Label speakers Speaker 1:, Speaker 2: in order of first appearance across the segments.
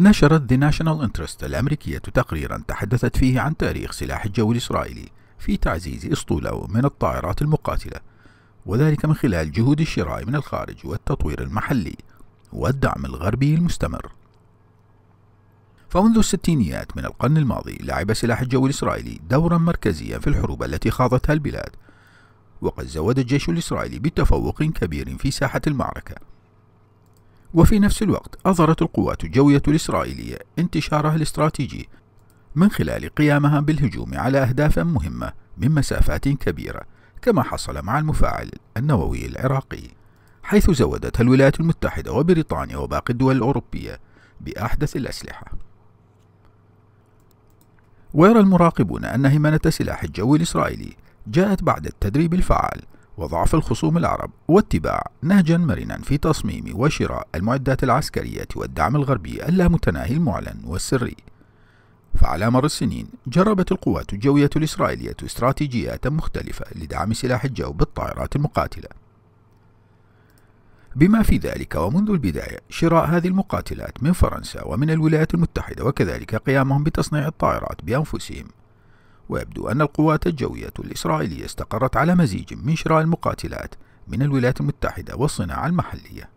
Speaker 1: نشرت The National Interest الأمريكية تقريرا تحدثت فيه عن تاريخ سلاح الجو الإسرائيلي في تعزيز أسطوله من الطائرات المقاتلة وذلك من خلال جهود الشراء من الخارج والتطوير المحلي والدعم الغربي المستمر فمنذ الستينيات من القرن الماضي لعب سلاح الجو الإسرائيلي دورا مركزيا في الحروب التي خاضتها البلاد وقد زود الجيش الإسرائيلي بتفوق كبير في ساحة المعركة وفي نفس الوقت أظهرت القوات الجوية الإسرائيلية انتشارها الاستراتيجي من خلال قيامها بالهجوم على أهداف مهمة من مسافات كبيرة كما حصل مع المفاعل النووي العراقي حيث زودتها الولايات المتحدة وبريطانيا وباقي الدول الأوروبية بأحدث الأسلحة ويرى المراقبون أن هيمنة سلاح الجو الإسرائيلي جاءت بعد التدريب الفعال وضعف الخصوم العرب واتباع نهجا مرنا في تصميم وشراء المعدات العسكرية والدعم الغربي اللامتناهي المعلن والسري فعلى مر السنين جربت القوات الجوية الإسرائيلية استراتيجيات مختلفة لدعم سلاح الجو بالطائرات المقاتلة بما في ذلك ومنذ البداية شراء هذه المقاتلات من فرنسا ومن الولايات المتحدة وكذلك قيامهم بتصنيع الطائرات بأنفسهم ويبدو أن القوات الجوية الإسرائيلية استقرت على مزيج من شراء المقاتلات من الولايات المتحدة والصناعة المحلية.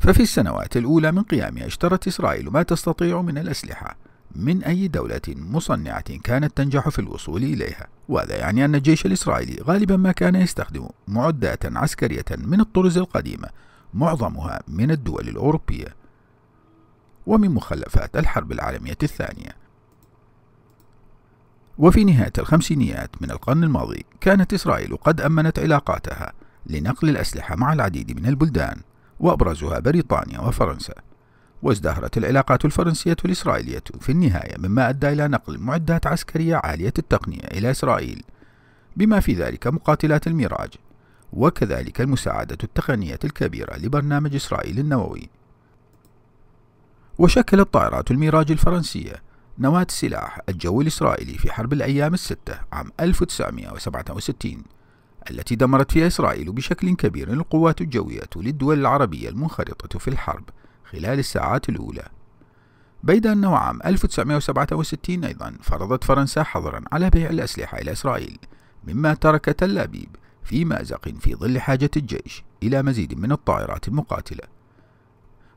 Speaker 1: ففي السنوات الأولى من قيامها اشترت إسرائيل ما تستطيع من الأسلحة من أي دولة مصنعة كانت تنجح في الوصول إليها، وهذا يعني أن الجيش الإسرائيلي غالبا ما كان يستخدم معدات عسكرية من الطرز القديمة معظمها من الدول الأوروبية ومن مخلفات الحرب العالمية الثانية. وفي نهاية الخمسينيات من القرن الماضي كانت إسرائيل قد أمنت علاقاتها لنقل الأسلحة مع العديد من البلدان وأبرزها بريطانيا وفرنسا وازدهرت العلاقات الفرنسية الإسرائيلية في النهاية مما أدى إلى نقل معدات عسكرية عالية التقنية إلى إسرائيل بما في ذلك مقاتلات الميراج وكذلك المساعدة التقنية الكبيرة لبرنامج إسرائيل النووي وشكلت طائرات الميراج الفرنسية نواة السلاح الجوي الإسرائيلي في حرب الأيام الستة عام 1967 التي دمرت فيها إسرائيل بشكل كبير القوات الجوية للدول العربية المنخرطة في الحرب خلال الساعات الأولى بيد أنه عام 1967 أيضا فرضت فرنسا حظرا على بيع الأسلحة إلى إسرائيل مما ترك تل أبيب في مأزق في ظل حاجة الجيش إلى مزيد من الطائرات المقاتلة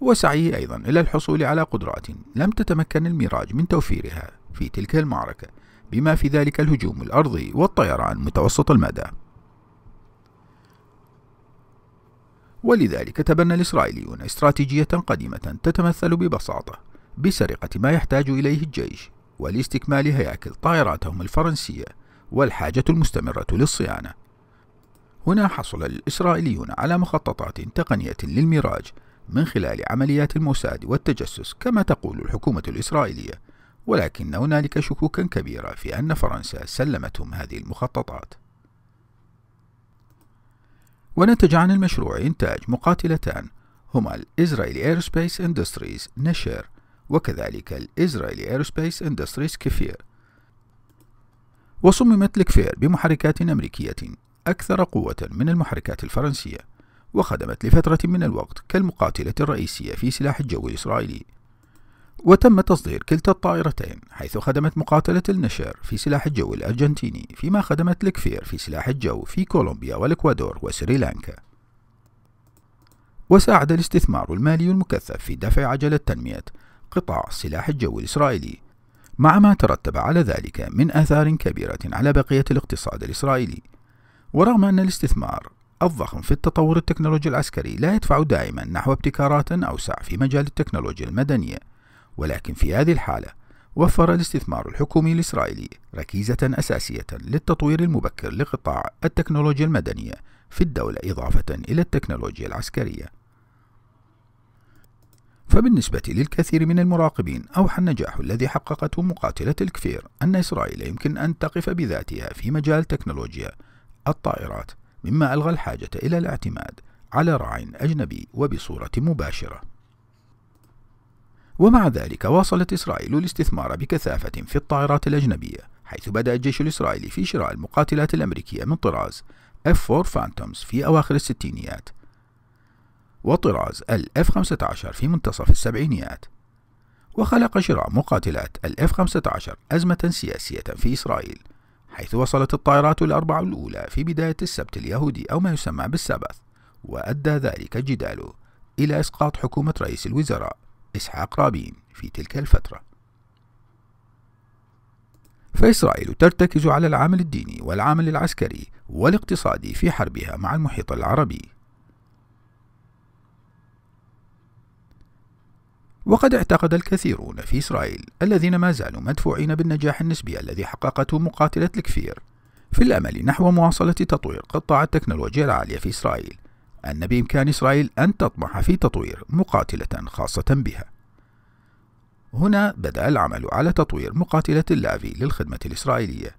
Speaker 1: وسعيه أيضا إلى الحصول على قدرات لم تتمكن الميراج من توفيرها في تلك المعركة بما في ذلك الهجوم الأرضي والطيران متوسط المدى ولذلك تبنى الإسرائيليون استراتيجية قديمة تتمثل ببساطة بسرقة ما يحتاج إليه الجيش ولاستكمال هياكل طائراتهم الفرنسية والحاجة المستمرة للصيانة هنا حصل الإسرائيليون على مخططات تقنية للميراج من خلال عمليات الموساد والتجسس كما تقول الحكومة الإسرائيلية ولكن هنالك شكوكا كبيرة في أن فرنسا سلمتهم هذه المخططات ونتج عن المشروع إنتاج مقاتلتان هما الإسرائيلي ايرسبيس اندستريز نشير وكذلك الإسرائيلي ايرسبيس اندستريز كفير وصممت الكفير بمحركات أمريكية أكثر قوة من المحركات الفرنسية وخدمت لفترة من الوقت كالمقاتلة الرئيسية في سلاح الجو الإسرائيلي وتم تصدير كلتا الطائرتين حيث خدمت مقاتلة النشر في سلاح الجو الأرجنتيني فيما خدمت الكفير في سلاح الجو في كولومبيا والإكوادور وسريلانكا وساعد الاستثمار المالي المكثف في دفع عجلة تنمية قطاع سلاح الجو الإسرائيلي مع ما ترتب على ذلك من آثار كبيرة على بقية الاقتصاد الإسرائيلي ورغم أن الاستثمار الضخم في التطور التكنولوجي العسكري لا يدفع دائما نحو ابتكارات أوسع في مجال التكنولوجيا المدنية ولكن في هذه الحالة وفر الاستثمار الحكومي الإسرائيلي ركيزة أساسية للتطوير المبكر لقطاع التكنولوجيا المدنية في الدولة إضافة إلى التكنولوجيا العسكرية. فبالنسبة للكثير من المراقبين أوحى النجاح الذي حققته مقاتلة الكفير أن إسرائيل يمكن أن تقف بذاتها في مجال تكنولوجيا الطائرات مما ألغى الحاجة إلى الاعتماد على راع أجنبي وبصورة مباشرة. ومع ذلك واصلت إسرائيل الاستثمار بكثافة في الطائرات الأجنبية، حيث بدأ الجيش الإسرائيلي في شراء المقاتلات الأمريكية من طراز F4 Phantoms في أواخر الستينيات، وطراز ال f 15 في منتصف السبعينيات، وخلق شراء مقاتلات ال f 15 أزمة سياسية في إسرائيل، حيث وصلت الطائرات الأربع الأولى في بداية السبت اليهودي أو ما يسمى بالسبث وأدى ذلك الجدال إلى إسقاط حكومة رئيس الوزراء إسحاق رابين في تلك الفترة فإسرائيل ترتكز على العامل الديني والعامل العسكري والاقتصادي في حربها مع المحيط العربي وقد اعتقد الكثيرون في إسرائيل الذين ما زالوا مدفوعين بالنجاح النسبي الذي حققته مقاتلة الكفير في الأمل نحو مواصلة تطوير قطاع التكنولوجيا العالية في إسرائيل أن بإمكان إسرائيل أن تطمح في تطوير مقاتلة خاصة بها هنا بدأ العمل على تطوير مقاتلة اللافي للخدمة الإسرائيلية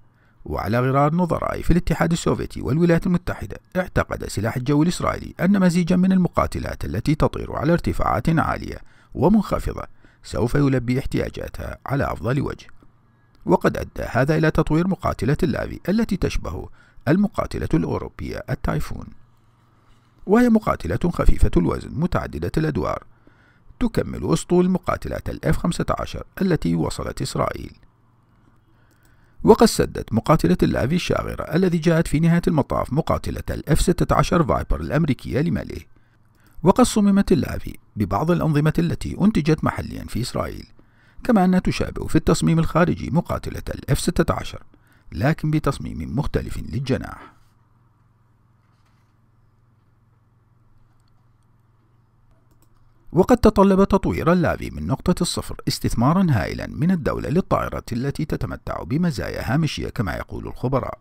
Speaker 1: وعلى غرار نظراء في الاتحاد السوفيتي والولايات المتحدة اعتقد سلاح الجو الإسرائيلي أن مزيجا من المقاتلات التي تطير على ارتفاعات عالية ومنخفضة سوف يلبي احتياجاتها على أفضل وجه وقد أدى هذا إلى تطوير مقاتلة اللافي التي تشبه المقاتلة الأوروبية التايفون وهي مقاتلة خفيفة الوزن متعددة الأدوار تكمل أسطول مقاتلات الاف 15 التي وصلت إسرائيل وقد سدت مقاتلة اللافي الشاغرة الذي جاءت في نهاية المطاف مقاتلة الاف 16 فايبر الأمريكية لماله وقد صممت اللافي ببعض الأنظمة التي أنتجت محليا في إسرائيل كما أنها تشابه في التصميم الخارجي مقاتلة الاف 16 لكن بتصميم مختلف للجناح وقد تطلب تطوير اللافي من نقطة الصفر استثمارا هائلا من الدولة للطائرة التي تتمتع بمزايا هامشية كما يقول الخبراء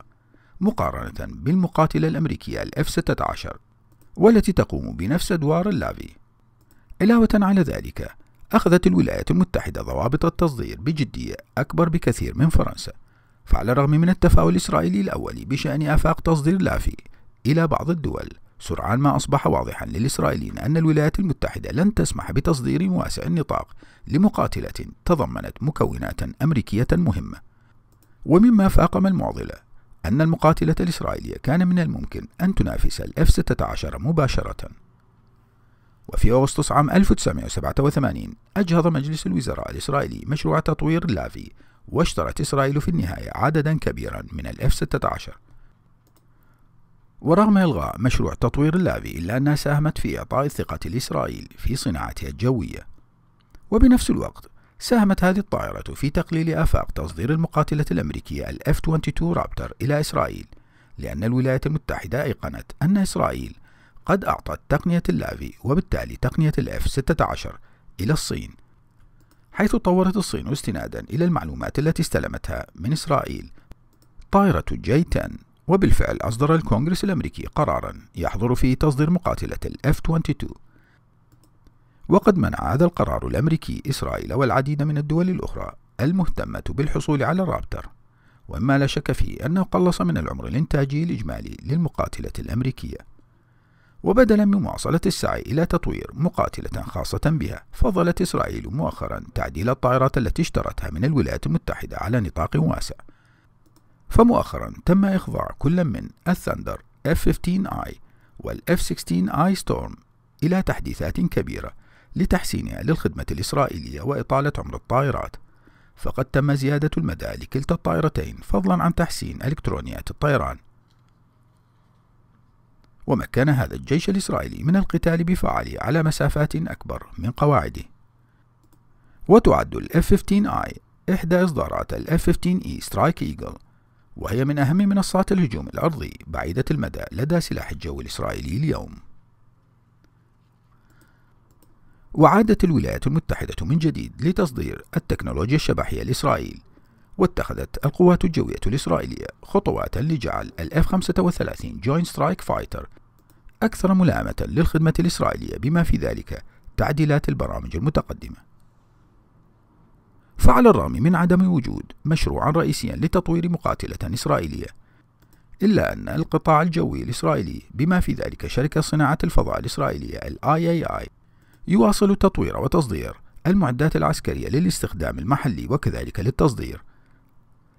Speaker 1: مقارنة بالمقاتلة الأمريكية الاف 16 والتي تقوم بنفس أدوار اللافي علاوة على ذلك أخذت الولايات المتحدة ضوابط التصدير بجدية أكبر بكثير من فرنسا فعلى الرغم من التفاؤل الإسرائيلي الأولي بشأن آفاق تصدير لافي إلى بعض الدول سرعان ما أصبح واضحا للإسرائيليين أن الولايات المتحدة لن تسمح بتصدير واسع النطاق لمقاتلة تضمنت مكونات أمريكية مهمة ومما فاقم المعضلة أن المقاتلة الإسرائيلية كان من الممكن أن تنافس f 16 مباشرةً وفي أغسطس عام 1987 أجهض مجلس الوزراء الإسرائيلي مشروع تطوير لافي واشترت إسرائيل في النهاية عددا كبيرا من f 16 ورغم إلغاء مشروع تطوير اللافي إلا أنها ساهمت في إعطاء الثقة لإسرائيل في صناعتها الجوية وبنفس الوقت ساهمت هذه الطائرة في تقليل آفاق تصدير المقاتلة الأمريكية الـ F-22 رابتر إلى إسرائيل لأن الولايات المتحدة أيقنت أن إسرائيل قد أعطت تقنية اللافي وبالتالي تقنية الاف 16 إلى الصين حيث طورت الصين استنادا إلى المعلومات التي استلمتها من إسرائيل طائرة جي 10 وبالفعل أصدر الكونغرس الأمريكي قرارا يحظر فيه تصدير مقاتلة الاف 22 وقد منع هذا القرار الأمريكي إسرائيل والعديد من الدول الأخرى المهتمة بالحصول على الرابتر وما لا شك فيه أنه قلص من العمر الإنتاجي الإجمالي للمقاتلة الأمريكية وبدلا من مواصلة السعي إلى تطوير مقاتلة خاصة بها فضلت إسرائيل مؤخرا تعديل الطائرات التي اشترتها من الولايات المتحدة على نطاق واسع فمؤخرا تم إخضاع كل من الثندر F-15I والF-16I Storm إلى تحديثات كبيرة لتحسينها للخدمة الإسرائيلية وإطالة عمر الطائرات فقد تم زيادة المدى لكلتا الطائرتين فضلا عن تحسين إلكترونيات الطيران ومكن هذا الجيش الإسرائيلي من القتال بفعالية على مسافات أكبر من قواعده وتعد الـ F-15I إحدى إصدارات الـ F-15E سترايك إيجل وهي من أهم منصات الهجوم الأرضي بعيدة المدى لدى سلاح الجو الإسرائيلي اليوم وعادت الولايات المتحدة من جديد لتصدير التكنولوجيا الشبحية لإسرائيل واتخذت القوات الجوية الإسرائيلية خطوات لجعل f 35 Joint Strike Fighter أكثر ملائمة للخدمة الإسرائيلية بما في ذلك تعديلات البرامج المتقدمة. فعلى الرغم من عدم وجود مشروعا رئيسيا لتطوير مقاتلة إسرائيلية، إلا أن القطاع الجوي الإسرائيلي بما في ذلك شركة صناعة الفضاء الإسرائيلية الـ IAI يواصل تطوير وتصدير المعدات العسكرية للاستخدام المحلي وكذلك للتصدير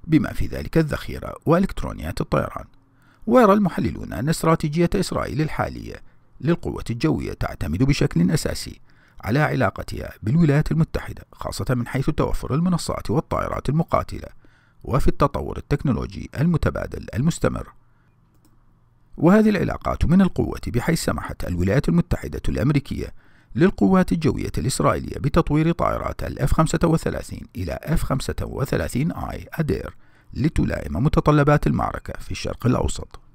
Speaker 1: بما في ذلك الذخيرة وإلكترونيات الطيران ويرى المحللون أن استراتيجية إسرائيل الحالية للقوة الجوية تعتمد بشكل أساسي على علاقتها بالولايات المتحدة خاصة من حيث توفر المنصات والطائرات المقاتلة وفي التطور التكنولوجي المتبادل المستمر وهذه العلاقات من القوة بحيث سمحت الولايات المتحدة الأمريكية للقوات الجوية الإسرائيلية بتطوير طائرات الـ f 35 إلى F-35I أدير لتلائم متطلبات المعركة في الشرق الأوسط